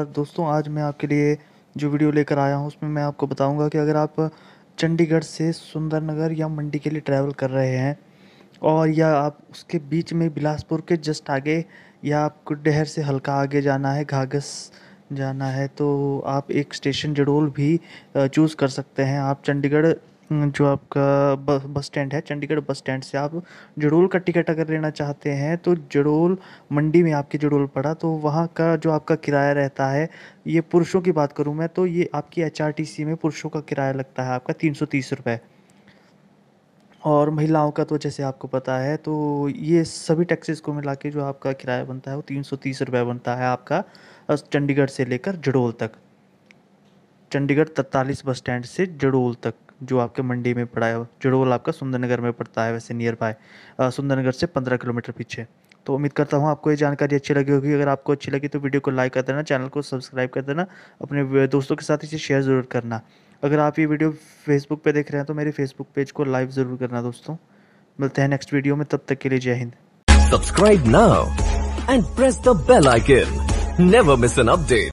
पर दोस्तों आज मैं आपके लिए जो वीडियो लेकर आया हूँ उसमें मैं आपको बताऊँगा कि अगर आप चंडीगढ़ से सुंदरनगर या मंडी के लिए ट्रैवल कर रहे हैं और या आप उसके बीच में बिलासपुर के जस्ट आगे या आपको डहर से हल्का आगे जाना है घाघस जाना है तो आप एक स्टेशन जडोल भी चूज़ कर सकते हैं आप चंडीगढ़ जो आपका बस बस स्टैंड है चंडीगढ़ बस स्टैंड से आप जड़ोल का टिकट अगर लेना चाहते हैं तो जड़ोल मंडी में आपके जड़ोल पड़ा तो वहाँ का जो आपका किराया रहता है ये पुरुषों की बात करूँ मैं तो ये आपकी एच में पुरुषों का किराया लगता है आपका तीन सौ तीस रुपये और महिलाओं का तो जैसे आपको पता है तो ये सभी टैक्सेस को मिला के जो आपका किराया बनता है वो तीन सौ तीस रुपये बनता है आपका चंडीगढ़ से लेकर जड़ोल तक चंडीगढ़ तत्तालीस बस स्टैंड से जड़ोल तक जो आपके मंडी में पड़ा है जुड़ोल आपका सुंदरनगर में पड़ता है वैसे नियर बाय सुंदरनगर से पंद्रह किलोमीटर पीछे तो उम्मीद करता हूँ आपको ये जानकारी अच्छी लगी होगी अगर आपको अच्छी लगी तो वीडियो को लाइक कर देना चैनल को सब्सक्राइब कर देना अपने दोस्तों के साथ इसे शेयर ज़रूर करना अगर आप ये वीडियो फेसबुक पे देख रहे हैं तो मेरे फेसबुक पेज को लाइव ज़रूर करना दोस्तों मिलते हैं नेक्स्ट वीडियो में तब तक के लिए जय हिंद subscribe now and press the bell icon never miss an update